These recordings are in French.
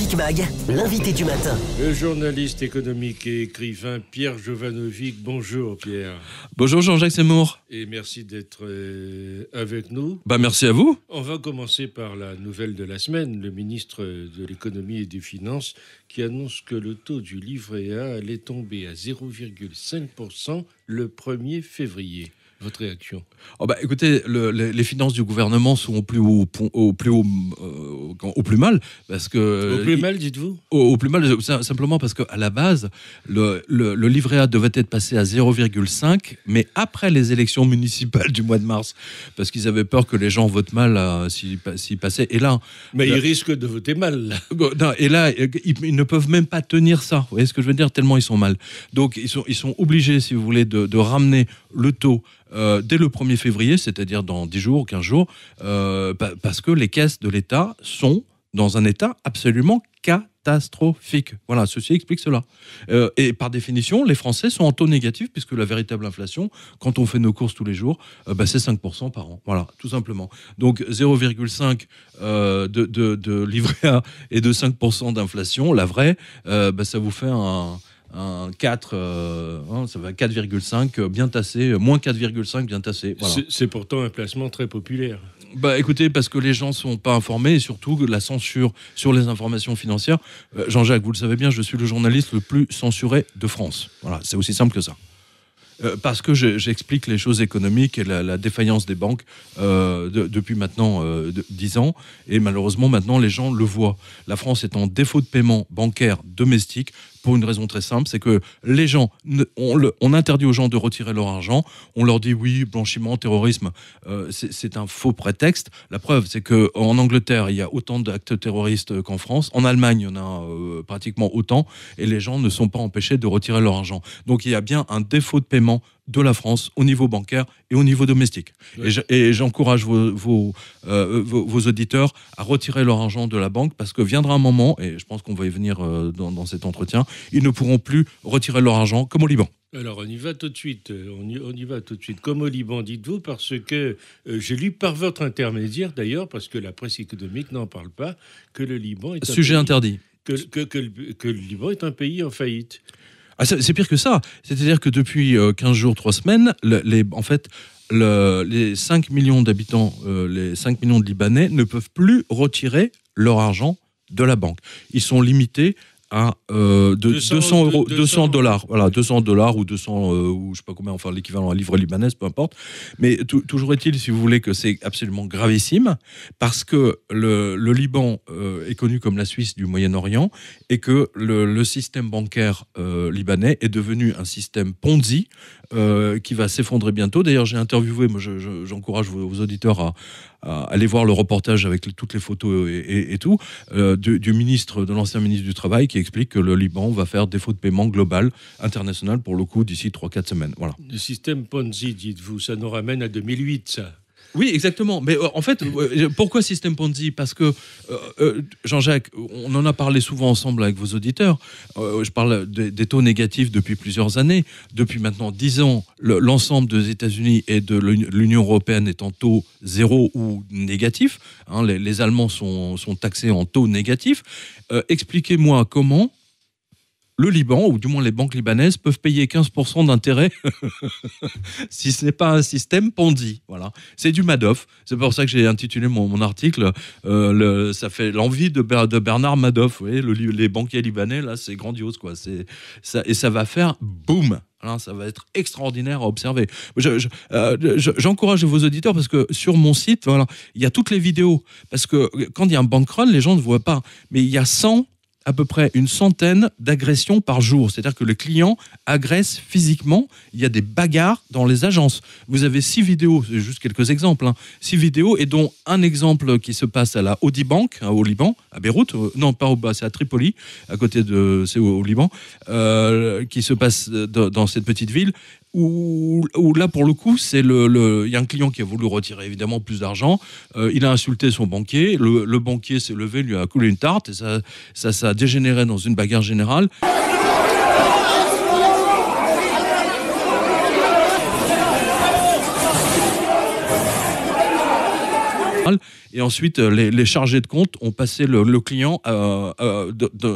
Big l'invité du matin. Le journaliste économique et écrivain Pierre Jovanovic. Bonjour Pierre. Bonjour Jean-Jacques Seymour. Et merci d'être euh, avec nous. Bah merci à vous. On va commencer par la nouvelle de la semaine, le ministre de l'économie et des finances qui annonce que le taux du livret A allait tomber à 0,5% le 1er février votre réaction oh bah, Écoutez, les finances du gouvernement sont au plus haut, au plus, haut, euh, au plus mal. Parce que, au plus mal, dites-vous au, plus mal, euh, simplement parce qu'à la base, le, livret A devait être passé à 0,5, mais après les élections municipales du mois de mars, parce qu'ils avaient peur que les gens votent mal euh, s'ils passaient. Et là, mais ils risquent de voter mal. Non, et là, ils, ne peuvent même pas tenir ça. Vous voyez ce que je veux dire Tellement ils sont mal. Donc, ils sont, ils sont obligés, si vous voulez, de, de ramener le taux euh, dès le 1er février, c'est-à-dire dans 10 jours, 15 jours, euh, parce que les caisses de l'État sont dans un état absolument catastrophique. Voilà, ceci explique cela. Euh, et par définition, les Français sont en taux négatif, puisque la véritable inflation, quand on fait nos courses tous les jours, bah, c'est 5% par an. Voilà, tout simplement. Donc 0,5 de, de, livret A et de 5% d'inflation, la vraie, bah, ça vous fait un un 4, euh, hein, ça va 4,5 euh, bien tassé, euh, moins 4,5 bien tassé. C'est pourtant un placement très populaire. Bah écoutez, parce que les gens sont pas informés et surtout la censure sur les informations financières. Jean-Jacques, vous le savez bien, je suis le journaliste le plus censuré de France. Voilà, c'est aussi simple que ça. parce que j'explique les choses économiques et la, défaillance des banques depuis maintenant 10 ans. Et malheureusement, maintenant, les gens le voient. La France est en défaut de paiement bancaire domestique pour une raison très simple, c'est que les gens, on, interdit aux gens de retirer leur argent, on leur dit oui, blanchiment, terrorisme, euh, c'est un faux prétexte. La preuve, c'est qu'en Angleterre, il y a autant d'actes terroristes qu'en France, en Allemagne, il y en a euh, pratiquement autant, et les gens ne sont pas empêchés de retirer leur argent. Donc il y a bien un défaut de paiement de la France au niveau bancaire et au niveau domestique. Et j'encourage euh, vos, auditeurs à retirer leur argent de la banque parce que viendra un moment, et je pense qu'on va y venir euh, dans, cet entretien, ils ne pourront plus retirer leur argent comme au Liban. Alors on y va tout de suite, euh, on y, va tout de suite, comme au Liban, dites-vous, parce que j'ai lu par votre intermédiaire d'ailleurs, parce que la presse économique n'en parle pas, que le Liban est... Sujet interdit. que, le Liban est un pays en faillite. Ah, c'est pire que ça. C'est-à-dire que depuis 15 euh, jours, 3 semaines, les, en fait, les 5 millions d'habitants, euh, les 5 millions de Libanais ne peuvent plus retirer leur argent de la banque. Ils sont limités à euh, de 200, euros, 200 dollars, voilà, 200 dollars ou 200 euh, ou je sais pas combien, enfin l'équivalent à livre libanaise, peu importe. Mais toujours est-il, si vous voulez, que c'est absolument gravissime parce que le, Liban euh, est connu comme la Suisse du Moyen-Orient et que le, système bancaire libanais est devenu un système Ponzi qui va s'effondrer bientôt. D'ailleurs, j'ai interviewé, moi, j'encourage vos, auditeurs à, allez voir le reportage avec toutes les photos et, tout, euh, du, ministre, de l'ancien ministre du Travail, qui explique que le Liban va faire défaut de paiement global, international, pour le coup, d'ici 3-4 semaines. Voilà. Le système Ponzi, dites-vous, ça nous ramène à 2008, ça. Oui, exactement. Mais euh, en fait, pourquoi système Ponzi Parce que, euh, euh, Jean-Jacques, on en a parlé souvent ensemble avec vos auditeurs. je parle des, taux négatifs depuis plusieurs années. Depuis maintenant dix ans, l'ensemble des États-Unis et de l'Union européenne est en taux zéro ou négatif. Hein. les, Allemands sont, taxés en taux négatif. Expliquez-moi comment le Liban, ou du moins les banques libanaises, peuvent payer 15% d'intérêt si ce n'est pas un système Ponzi. Voilà. C'est du Madoff. C'est pour ça que j'ai intitulé mon, article euh, Ça fait l'envie de, Bernard Madoff. Vous voyez, les banquiers libanais, là, c'est grandiose. Quoi. Ça, et ça va faire boum hein. ça va être extraordinaire à observer. Euh, j'encourage vos auditeurs parce que sur mon site, voilà, il y a toutes les vidéos. Parce que quand il y a un bankroll, les gens ne voient pas. Mais il y a 100 à peu près une centaine d'agressions par jour. C'est-à-dire que le client agresse physiquement. Il y a des bagarres dans les agences. Vous avez six vidéos, c'est juste quelques exemples, hein. six vidéos, et dont un exemple qui se passe à la Audi Bank hein, au Liban, à Beyrouth, euh, non, pas au bas, c'est à Tripoli, à côté de. C'est au, Liban, euh, qui se passe euh, dans, cette petite ville. Où, là, pour le coup, c'est le, y a un client qui a voulu retirer évidemment plus d'argent. il a insulté son banquier. Le, le banquier s'est levé, lui a coulé une tarte, et ça, ça, ça dégénérer dans une bagarre générale. Et ensuite, euh, les, chargés de compte ont passé le, client euh, euh,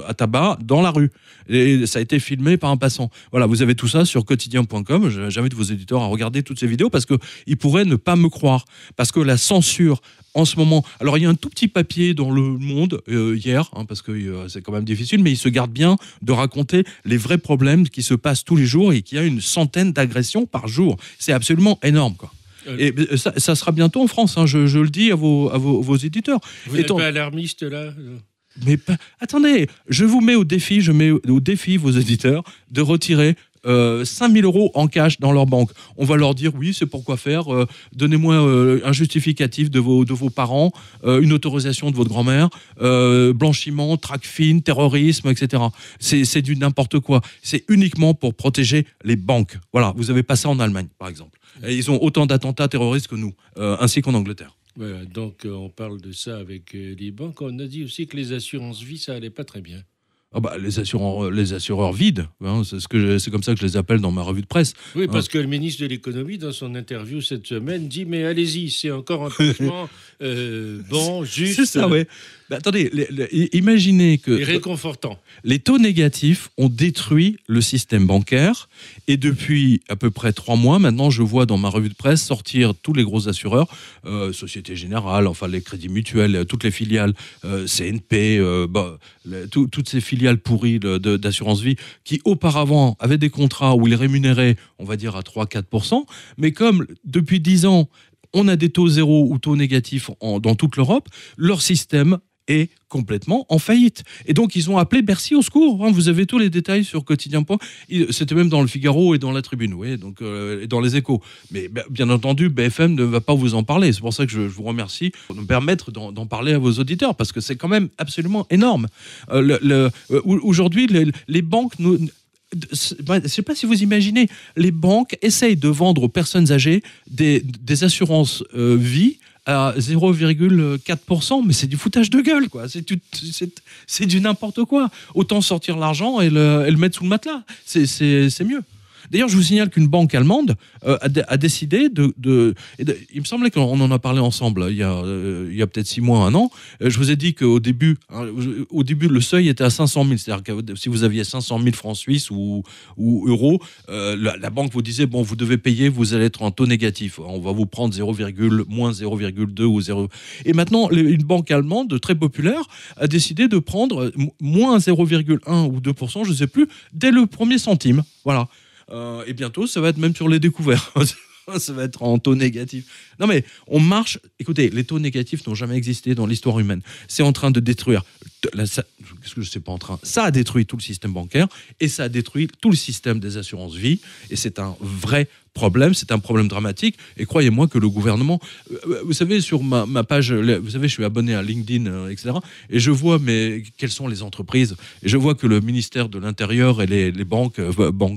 à, tabac dans la rue. Et ça a été filmé par un passant. Voilà, vous avez tout ça sur quotidien.com. J'invite vos éditeurs à regarder toutes ces vidéos parce qu'ils pourraient ne pas me croire. Parce que la censure en ce moment. Alors, il y a un tout petit papier dans le monde hier, hein, parce que c'est quand même difficile, mais il se garde bien de raconter les vrais problèmes qui se passent tous les jours et qu'il y a une centaine d'agressions par jour. C'est absolument énorme, quoi. Euh, et ça, sera bientôt en France, hein, je, le dis à vos, à vos, éditeurs. Vous n'êtes pas alarmiste là euh mais attendez, je vous mets au défi, je mets au défi vos éditeurs de retirer 5000 euh, euros en cash dans leur banque. On va leur dire oui, c'est pourquoi faire. Donnez-moi un justificatif de vos, de vos parents, une autorisation de votre grand-mère, blanchiment, fine terrorisme, etc. C'est du n'importe quoi. C'est uniquement pour protéger les banques. Voilà, vous avez passé en Allemagne, par exemple ils ont autant d'attentats terroristes que nous, euh, ainsi qu'en Angleterre. donc euh, on parle de ça avec euh, les banques. On a dit aussi que les assurances-vie, ça allait pas très bien. Ah bah, les, assureurs, euh, les assureurs vides, hein, c'est ce que c'est comme ça que je les appelle dans ma revue de presse. Oui, hein. parce que le ministre de l'économie, dans son interview cette semaine, dit mais allez-y, c'est encore un peu bon, juste. C'est ça, oui. attendez, imaginez que réconfortant. Les taux négatifs ont détruit le système bancaire et depuis à peu près trois mois, maintenant, je vois dans ma revue de presse sortir tous les gros assureurs, euh, Société Générale, enfin les Crédits Mutuels, euh, toutes les filiales, CNP, bah, toutes ces filiales pourri d'assurance vie qui auparavant avait des contrats où ils rémunéraient, on va dire, à 3-4%, mais comme depuis 10 ans, on a des taux zéro ou taux négatifs dans toute l'Europe, leur système est complètement en faillite. Et donc, ils ont appelé Bercy au secours. Hein. vous avez tous les détails sur Quotidien. C'était même dans le Figaro et dans la Tribune, oui, donc, euh, et dans les échos. Mais bah, bien entendu, BFM ne va pas vous en parler. C'est pour ça que je, vous remercie pour nous permettre d'en parler à vos auditeurs, parce que c'est quand même absolument énorme. Euh, euh, aujourd'hui, les, banques nous, bah, je ne sais pas si vous imaginez, les banques essayent de vendre aux personnes âgées des, assurances vie à 0,4%, mais c'est du foutage de gueule, quoi. C'est du n'importe quoi. Autant sortir l'argent et, et le, mettre sous le matelas. C'est mieux. D'ailleurs, je vous signale qu'une banque allemande euh, a, décidé de, Il me semblait qu'on en a parlé ensemble euh, euh, il y a, peut-être six mois, un an. Je vous ai dit qu'au début, hein, au début, le seuil était à 500 000. C'est-à-dire que si vous aviez 500 000 francs suisses ou, euros, la, banque vous disait bon, vous devez payer, vous allez être en taux négatif. On va vous prendre 0, moins 0,2 ou 0. Et maintenant, une banque allemande très populaire a décidé de prendre moins 0,1 ou 2 je ne sais plus, dès le premier centime. Voilà. Euh, et bientôt, ça va être même sur les découvertes. ça va être en taux négatif. Non mais on marche, écoutez, les taux négatifs n'ont jamais existé dans l'histoire humaine. C'est en train de détruire ça, qu'est-ce que je sais pas en train Ça a détruit tout le système bancaire et ça a détruit tout le système des assurances vie. Et c'est un vrai problème, c'est un problème dramatique. Et croyez-moi que le gouvernement, euh, euh, vous savez, sur ma, page, vous savez, je suis abonné à LinkedIn, euh, etc. Et je vois, mais quelles sont les entreprises Et je vois que le ministère de l'Intérieur et les, banques, bah,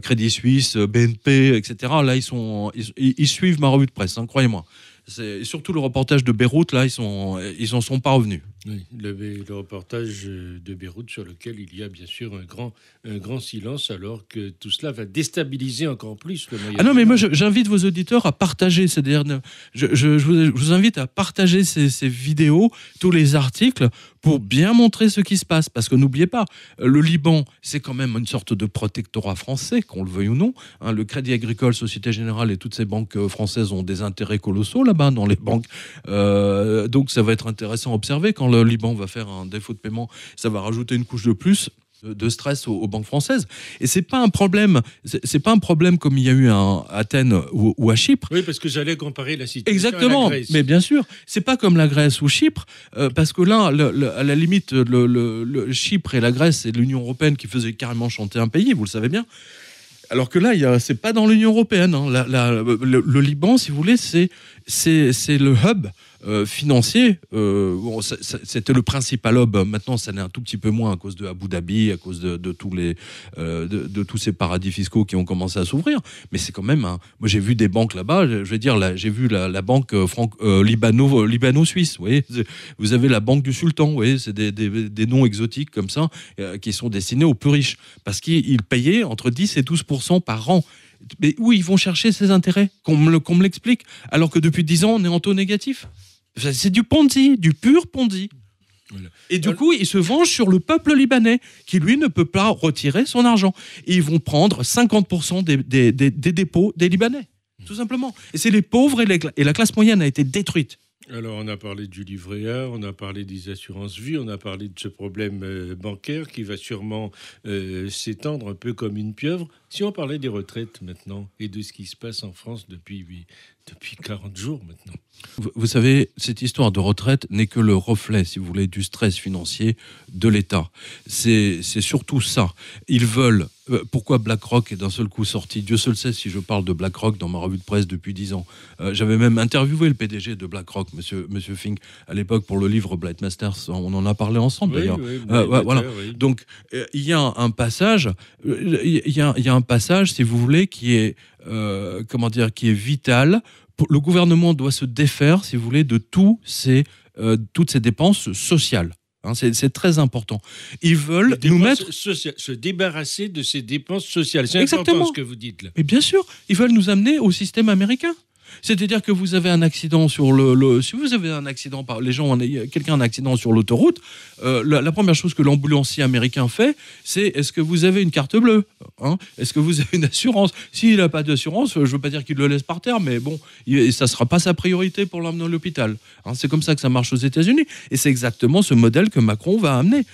Crédit Suisse, BNP, etc. Là, ils sont, ils, suivent ma revue de presse. Hein, croyez-moi. C'est, surtout le reportage de Beyrouth, là, ils, sont, ils sont pas revenus le, reportage euh, de Beyrouth sur lequel il y a bien sûr un grand, un grand silence alors que tout cela va déstabiliser encore plus le Moyen-Orient. Ah non, mais moi j'invite vos auditeurs à partager, c'est-à-dire je, vous invite à partager ces, vidéos, tous les articles pour bien montrer ce qui se passe. Parce que n'oubliez pas, le Liban, c'est quand même une sorte de protectorat français, qu'on le veuille ou non. Hein. le Crédit Agricole, Société Générale et toutes ces banques euh, françaises ont des intérêts colossaux là-bas dans les banques. Euh, donc ça va être intéressant à observer quand le Liban va faire un défaut de paiement, ça va rajouter une couche de plus de stress aux, banques françaises. Et c'est pas un problème. C'est pas un problème comme il y a eu à Athènes ou, à Chypre. Oui, parce que j'allais comparer la situation. Exactement. la Grèce. Mais bien sûr, c'est pas comme la Grèce ou Chypre, euh, parce que là, à la limite, le, Chypre et la Grèce c'est l'Union européenne qui faisait carrément chanter un pays, vous le savez bien. Alors que là, c'est pas dans l'Union européenne. Hein. le, Liban, si vous voulez, c'est le hub euh, financier. Euh, c'était le principal hub. Maintenant, ça l'est un tout petit peu moins à cause de Abu Dhabi, à cause de, tous, les, euh, de, tous ces paradis fiscaux qui ont commencé à s'ouvrir. Mais c'est quand même. Moi, j'ai vu des banques là-bas. Je veux dire, j'ai vu la, la banque libano-suisse. vous, avez la banque du sultan. Vous c'est des, noms exotiques comme ça qui sont destinés aux plus riches. Parce qu'ils payaient entre 10 et 12 par an mais où ils vont chercher ces intérêts Qu'on me, me l'explique, alors que depuis 10 ans, on est en taux négatif. C'est du pondi, du pur pondi. Et du coup, ils se vengent sur le peuple libanais, qui lui ne peut pas retirer son argent. ils vont prendre 50% des, dépôts des Libanais, tout simplement. Et c'est les pauvres et, et la classe moyenne a été détruite. Alors, on a parlé du livret A, on a parlé des assurances vie, on a parlé de ce problème euh, bancaire qui va sûrement euh, s'étendre un peu comme une pieuvre. Si on parlait des retraites maintenant et de ce qui se passe en France depuis, depuis 40 jours maintenant. Vous, vous savez, cette histoire de retraite n'est que le reflet, si vous voulez, du stress financier de l'État. C'est surtout ça. Ils veulent euh, pourquoi BlackRock est d'un seul coup sorti Dieu seul sait si je parle de BlackRock dans ma revue de presse depuis dix ans. Euh, j'avais même interviewé le PDG de BlackRock, monsieur, monsieur Fink, à l'époque pour le livre Blight Masters. On en a parlé ensemble d'ailleurs. Euh, voilà. Donc il y a un passage, il y, y, a un passage, si vous voulez, qui est comment dire, qui est vital. Le gouvernement doit se défaire, si vous voulez, de tous ces, toutes ces dépenses sociales. Hein, c'est très important. Ils veulent nous mettre. se débarrasser de ces dépenses sociales. C'est important ce que vous dites là. Mais bien sûr, ils veulent nous amener au système américain. C'est-à-dire que vous avez un accident sur le, si vous avez un accident par les gens, quelqu'un un accident sur l'autoroute, euh, la, première chose que l'ambulancier américain fait, c'est est-ce que vous avez une carte bleue hein? Est-ce que vous avez une assurance S'il n'a pas d'assurance, je veux pas dire qu'il le laisse par terre, mais bon, ça sera pas sa priorité pour l'emmener à l'hôpital. Hein? c'est comme ça que ça marche aux États-Unis, et c'est exactement ce modèle que Macron va amener.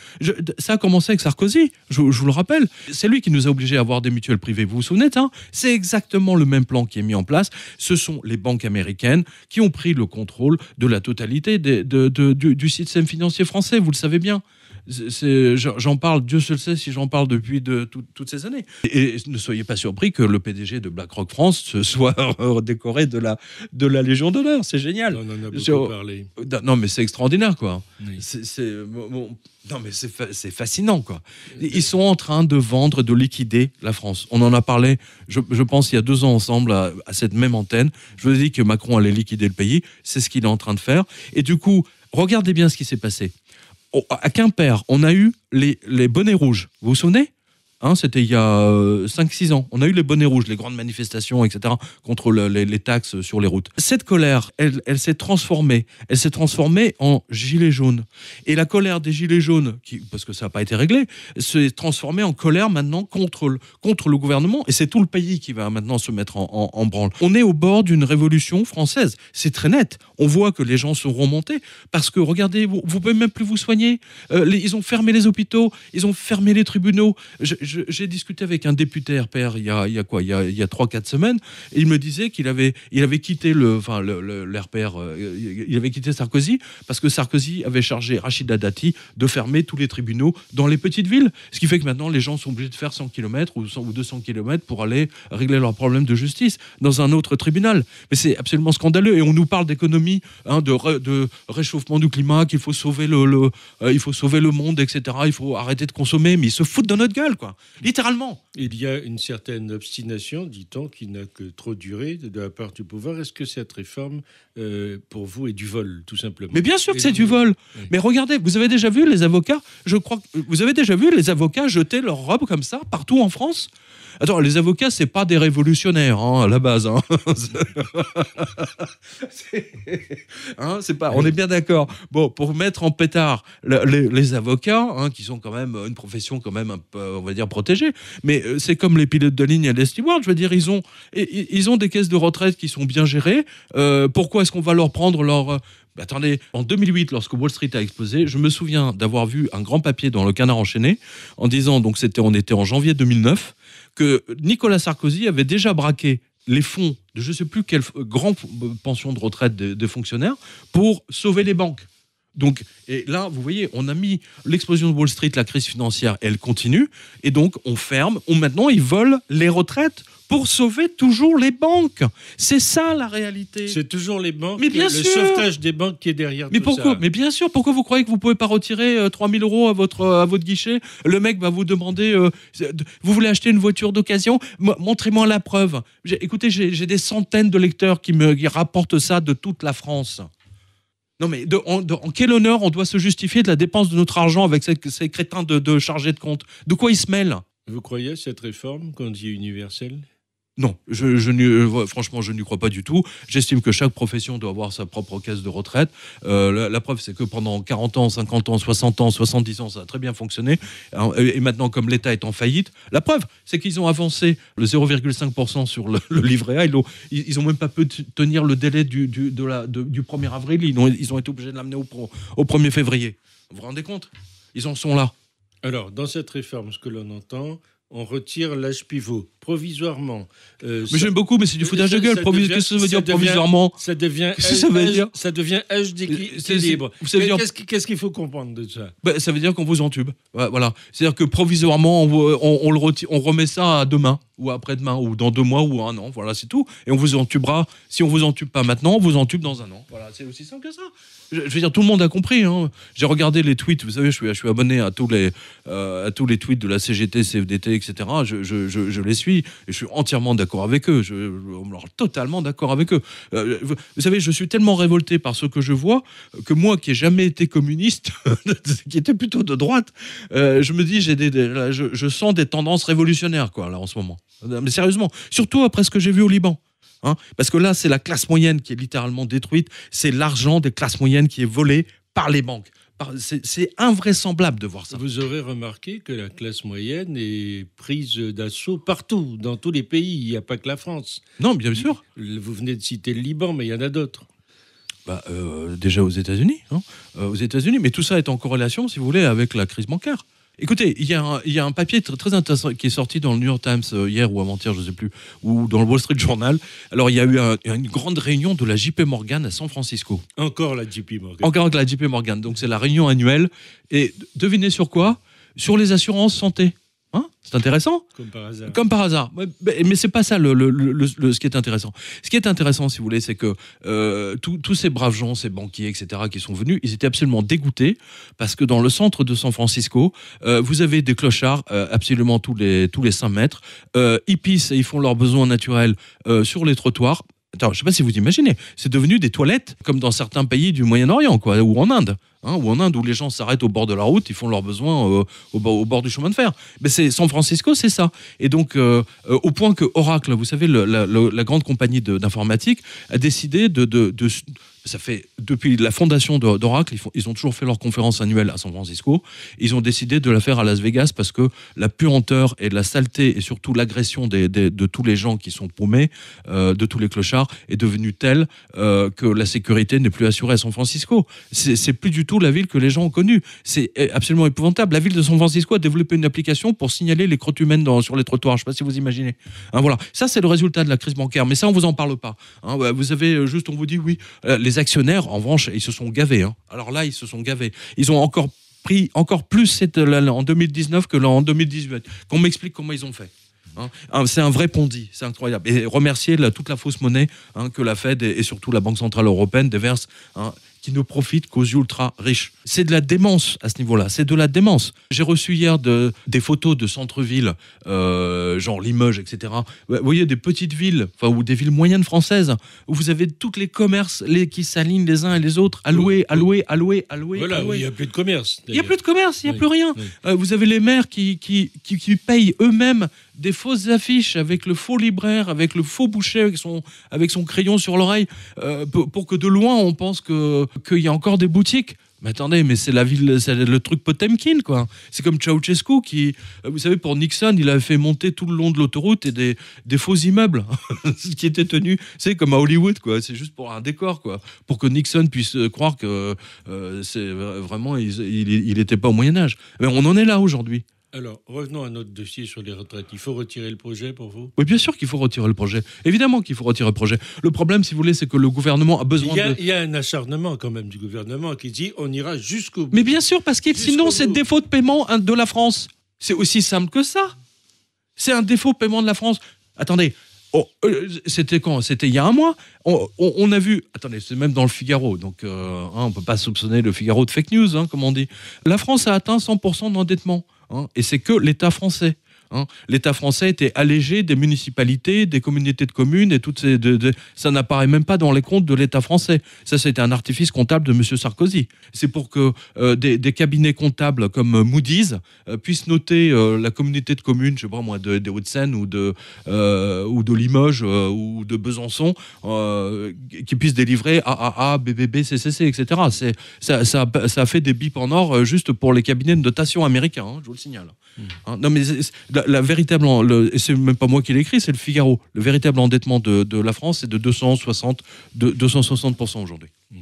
ça a commencé avec Sarkozy, je, vous le rappelle. C'est lui qui nous a obligés à avoir des mutuelles privées. Vous vous souvenez C'est exactement le même plan qui est mis en place. Ce sont les banques américaines qui ont pris le contrôle de la totalité du système financier français, vous le savez bien j'en parle, Dieu seul sait si j'en parle depuis de, toutes ces années. Et, ne soyez pas surpris que le PDG de BlackRock France se soit décoré de la, de la Légion d'honneur. C'est génial. On en a parlé. Non, mais c'est extraordinaire, quoi. non, mais c'est fascinant, quoi. Euh, Ils sont en train de vendre, de liquider la France. On en a parlé, je, pense, il y a deux ans ensemble, à, à cette même antenne. Je vous ai dit que Macron allait liquider le pays. C'est ce qu'il est en train de faire. Et du coup, regardez bien ce qui s'est passé à Quimper, on a eu les, les bonnets rouges. Vous vous souvenez Hein, c'était il y a 5-6 euh, ans. On a eu les bonnets rouges, les grandes manifestations, etc., contre les, taxes sur les routes. Cette colère, elle, elle s'est transformée. Elle s'est transformée en gilets jaunes. Et la colère des gilets jaunes, qui, parce que ça n'a pas été réglé, s'est transformée en colère maintenant contre le, contre le gouvernement. Et c'est tout le pays qui va maintenant se mettre en, branle. On est au bord d'une révolution française. C'est très net. On voit que les gens sont remontés parce que, regardez, vous ne pouvez même plus vous soigner. Euh, ils ont fermé les hôpitaux, ils ont fermé les tribunaux. Je, j'ai discuté avec un député RPR il y a, il y a quoi Il y a, il y 3-4 semaines, et il me disait qu'il avait, il avait quitté le, enfin, le, euh, il avait quitté Sarkozy parce que Sarkozy avait chargé Rachida Dati de fermer tous les tribunaux dans les petites villes. Ce qui fait que maintenant, les gens sont obligés de faire 100 km ou, ou 200 km pour aller régler leurs problèmes de justice dans un autre tribunal. Mais c'est absolument scandaleux. Et on nous parle d'économie, hein, de, réchauffement du climat, qu'il faut sauver le, euh, il faut sauver le monde, etc. Il faut arrêter de consommer, mais ils se foutent de notre gueule, quoi littéralement. Il y a une certaine obstination, dit-on, qui n'a que trop duré de la part du pouvoir. Est-ce que cette réforme, euh, pour vous, est du vol, tout simplement Mais bien sûr que c'est du vol. Mais regardez, vous avez déjà vu les avocats, je crois, vous avez déjà vu les avocats jeter leur robe comme ça partout en France Attends, les avocats, c'est pas des révolutionnaires hein, à la base. Hein. Hein, c'est... pas. On est bien d'accord. Bon, pour mettre en pétard les, avocats, qui sont quand même une profession quand même un peu, on va dire protégée. Mais euh, c'est comme les pilotes de ligne à les Je veux dire, ils ont ils ont des caisses de retraite qui sont bien gérées. Euh, pourquoi est-ce qu'on va leur prendre leur euh, bah, attendez, en 2008, lorsque Wall Street a explosé, je me souviens d'avoir vu un grand papier dans le Canard enchaîné en disant donc c'était on était en janvier 2009 que Nicolas Sarkozy avait déjà braqué les fonds de je ne sais plus quelle grande pension de retraite de fonctionnaires pour sauver les banques. Donc, et là, vous voyez, on a mis l'explosion de Wall Street, la crise financière, elle continue, et donc on ferme. On, maintenant, ils volent les retraites pour sauver toujours les banques. C'est ça la réalité. C'est toujours les banques, Mais bien le sauvetage des banques qui est derrière Mais tout pourquoi ça. Mais bien sûr, pourquoi vous croyez que vous pouvez pas retirer 3 euh, 3000 euros à votre, euh, à votre guichet Le mec va vous demander euh, Vous voulez acheter une voiture d'occasion Montrez-moi la preuve. Écoutez, j'ai des centaines de lecteurs qui me rapportent ça de toute la France. Non mais de, en quel honneur on doit se justifier de la dépense de notre argent avec ces, ces crétins de, de chargés de compte De quoi ils se mêlent Vous croyez cette réforme qu'on dit universelle non, euh, franchement, je n'y crois pas du tout. J'estime que chaque profession doit avoir sa propre caisse de retraite. Euh, la, preuve, c'est que pendant 40 ans, 50 ans, 60 ans, 70 ans, ça a très bien fonctionné. Et maintenant, comme l'État est en faillite, la preuve, c'est qu'ils ont avancé le 0,5% sur le, livret A. Ils n'ont ont même pas pu tenir le délai du, 1er avril. Ils ont, été obligés de l'amener au, au 1er février. Vous vous rendez compte Ils en sont là. Alors, dans cette réforme, ce que l'on entend, on retire l'âge pivot provisoirement. Euh, mais j'aime beaucoup, mais c'est du euh, foutage de gueule. Qu'est-ce que ça veut dire provisoirement Ça devient. ça dire Ça devient âge d'équilibre. Qu'est-ce qu'est-ce qu'il faut comprendre de ça bah, Ça veut dire qu'on vous entube. Voilà. C'est-à-dire que provisoirement, on remet ça à demain ou après-demain, ou dans deux mois, ou un an. Voilà, c'est tout. Et on vous entubera. Si on vous entube pas maintenant, on vous entube dans un an. Voilà, c'est aussi simple que ça. Je, veux dire, tout le monde a compris. Hein. J'ai regardé les tweets. Vous savez, je suis, abonné à tous, les, euh, à tous les tweets de la CGT, CFDT, etc. Je, les suis. Et je suis entièrement d'accord avec eux. Je, suis totalement d'accord avec eux. Euh, vous, savez, je suis tellement révolté par ce que je vois que moi, qui n'ai jamais été communiste, qui était plutôt de droite, euh, je me dis, j'ai des, je sens des tendances révolutionnaires, quoi, là, en ce moment mais sérieusement, surtout après ce que j'ai vu au Liban. Hein, parce que là, c'est la classe moyenne qui est littéralement détruite, c'est l'argent des classes moyennes qui est volé par les banques. C'est invraisemblable de voir ça. Vous aurez remarqué que la classe moyenne est prise d'assaut partout, dans tous les pays. Il n'y a pas que la France. Non, bien sûr. Vous venez de citer le Liban, mais il y en a d'autres. Bah, euh, déjà aux États-Unis. Hein. Euh, aux États-Unis. Mais tout ça est en corrélation, si vous voulez, avec la crise bancaire. Écoutez, il y, a un, papier très, intéressant qui est sorti dans le New York Times euh, hier ou avant-hier, je ne sais plus, ou dans le Wall Street Journal. Alors, il y a eu une grande réunion de la JP Morgan à San Francisco. Encore la JP Morgan. Encore la JP Morgan. Donc, c'est la réunion annuelle. Et devinez sur quoi Sur les assurances santé. C'est intéressant. Comme par hasard. Mais, mais c'est pas ça le, ce qui est intéressant. Ce qui est intéressant, si vous voulez, c'est que euh, tous ces braves gens, ces banquiers, etc., qui sont venus, ils étaient absolument dégoûtés parce que dans le centre de San Francisco, euh, vous avez des clochards euh, absolument tous les, tous les 5 mètres. ils pissent et ils font leurs besoins naturels sur les trottoirs. Je je sais pas si vous imaginez, c'est devenu des toilettes comme dans certains pays du Moyen-Orient, quoi, ou en Inde. Hein, ou en Inde où les gens s'arrêtent au bord de la route, ils font leurs besoins euh, au, bord, du chemin de fer. Mais c'est San Francisco, c'est ça. Et donc, euh, euh, au point que Oracle, vous savez, la, grande compagnie d'informatique, a décidé de, ça fait depuis la fondation d'Oracle, ils, ils, ont toujours fait leur conférence annuelle à San Francisco. Ils ont décidé de la faire à Las Vegas parce que la puanteur et la saleté et surtout l'agression des, de tous les gens qui sont paumés, euh, de tous les clochards, est devenue telle euh, que la sécurité n'est plus assurée à San Francisco. C'est plus du tout la ville que les gens ont connue. C'est eh, absolument épouvantable. La ville de San Francisco a développé une application pour signaler les crottes humaines dans, sur les trottoirs. Je ne sais pas si vous imaginez. Hein, voilà. Ça, c'est le résultat de la crise bancaire. Mais ça, on vous en parle pas. Hein, vous avez euh, juste, on vous dit oui. Les les actionnaires, en revanche, ils se sont gavés. Hein. Alors là, ils se sont gavés. Ils ont encore pris encore plus en 2019 que en 2018. Qu'on m'explique comment ils ont fait. Hein. Ah, c'est un vrai pondi, c'est incroyable. Et remercier toute la fausse monnaie hein, que la Fed et, surtout la Banque Centrale Européenne déverse ne profite qu'aux ultra riches. C'est de la démence à ce niveau-là, c'est de la démence. J'ai reçu hier de, des photos de centres-villes, euh, genre Limoges, etc. Vous voyez des petites villes, enfin, ou des villes moyennes françaises, où vous avez tous les commerces les, qui s'alignent les uns et les autres, alloués, alloués, alloués, alloués. Voilà, il n'y a plus de commerce. Il n'y a plus de commerce, il n'y a plus rien. Euh, vous avez les maires qui, qui, qui, qui payent eux-mêmes des fausses affiches avec le faux libraire, avec le faux boucher, avec son, avec son crayon sur l'oreille, euh, pour, que de loin on pense qu'il y a encore des boutiques. Mais attendez, mais c'est la ville, c'est le truc Potemkin, quoi. C'est comme Ceausescu qui, euh, vous savez, pour Nixon, il avait fait monter tout le long de l'autoroute des, des, faux immeubles, qui étaient tenu, c'est comme à Hollywood, quoi. C'est juste pour un décor, quoi, pour que Nixon puisse croire que euh, c'est vraiment, il n'était pas au Moyen Âge. Mais on en est là aujourd'hui. Alors, revenons à notre dossier sur les retraites. Il faut retirer le projet pour vous Oui, bien sûr qu'il faut retirer le projet. Évidemment qu'il faut retirer le projet. Le problème, si vous voulez, c'est que le gouvernement a besoin il a, de... Il y a un acharnement quand même du gouvernement qui dit on ira jusqu'au bout. Mais bien sûr, parce que sinon, c'est défaut de paiement hein, de la France. C'est aussi simple que ça. C'est un défaut de paiement de la France. Attendez, oh, euh, c'était quand C'était il y a un mois. On, a vu. Attendez, c'est même dans le Figaro. Donc, euh, hein, on ne peut pas soupçonner le Figaro de fake news, hein, comme on dit. La France a atteint 100% d'endettement. Hein, et c'est que l'État français Hein. L'État français était allégé des municipalités, des communautés de communes et toutes ces. ça n'apparaît même pas dans les comptes de l'État français. Ça, c'était un artifice comptable de M. Sarkozy. C'est pour que euh, des, cabinets comptables comme euh, Moody's euh, puissent noter la communauté de communes, je sais pas moi, des de Hauts-de-Seine ou, de, ou Limoges ou de Besançon, qui puissent délivrer AAA, BBB, CCC, etc. ça, ça, fait des bips en or juste pour les cabinets de notation américains, hein, je vous le signale. Mmh. Hein, non, mais la, la véritable, c'est même pas moi qui l'ai écrit, c'est le Figaro. Le véritable endettement de, la France est de 260, de, 260% aujourd'hui. Hmm.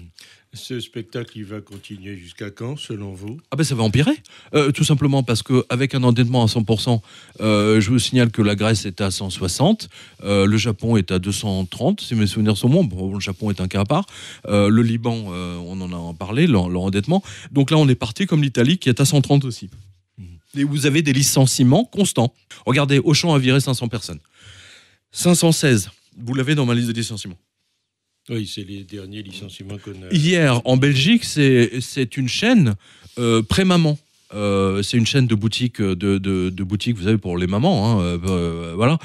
Ce spectacle, il va continuer jusqu'à quand, selon vous Ah ben ça va empirer, euh, tout simplement parce qu'avec un endettement à 100%, euh, je vous signale que la Grèce est à 160, euh, le Japon est à 230, si mes souvenirs sont bons, bon, le Japon est un cas à part, le Liban, on en a parlé, leur, leur endettement, donc là on est parti comme l'Italie qui est à 130 aussi et vous avez des licenciements constants. Regardez, Auchan a viré 500 personnes. 516, vous l'avez dans ma liste de licenciements. Oui, c'est les derniers licenciements qu'on a. Hier, en Belgique, c'est une chaîne euh, pré-maman. Euh, c'est une chaîne de boutiques, euh, de, boutiques, vous savez, pour les mamans, hein, voilà,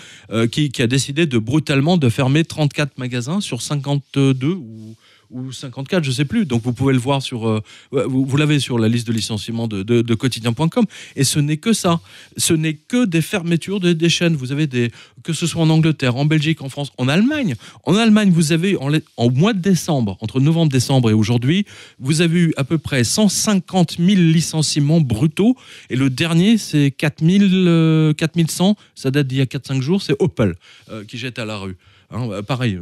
qui, qui, a décidé de brutalement de fermer 34 magasins sur 52 ou ou 54, je sais plus. Donc vous pouvez le voir sur, euh, vous, l'avez sur la liste de licenciements de, quotidien.com. Et ce n'est que ça. Ce n'est que des fermetures de, des chaînes. Vous avez des, que ce soit en Angleterre, en Belgique, en France, en Allemagne. En Allemagne, vous avez en, en mois de décembre, entre novembre, décembre et aujourd'hui, vous avez eu à peu près 150 000 licenciements brutaux. Et le dernier, c'est 4100. Euh, ça date d'il y a 4-5 jours. C'est Opel euh, qui jette à la rue. Hein, bah, pareil,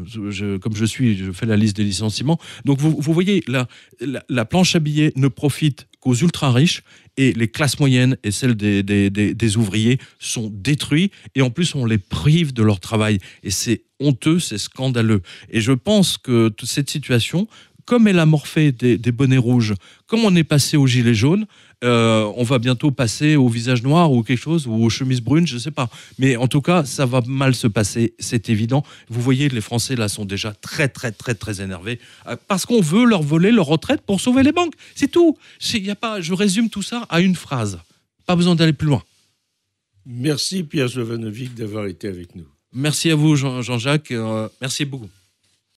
comme je suis, je fais la liste des licenciements. Donc vous, voyez, la, planche à billets ne profite qu'aux ultra-riches et les classes moyennes et celles des, ouvriers sont détruites, et en plus on les prive de leur travail. Et c'est honteux, c'est scandaleux. Et je pense que toute cette situation, comme elle a morphé des, bonnets rouges, comme on est passé aux gilets jaunes, euh, on va bientôt passer au visage noir ou quelque chose, ou aux chemises brunes, je ne sais pas. Mais en tout cas, ça va mal se passer, c'est évident. Vous voyez, les Français, là, sont déjà très, très, très, très énervés euh, parce qu'on veut leur voler leur retraite pour sauver les banques. C'est tout. Y a pas, je résume tout ça à une phrase. Pas besoin d'aller plus loin. Merci, Pierre Jovanovic, d'avoir été avec nous. Merci à vous, Jean-Jacques. Euh, merci beaucoup.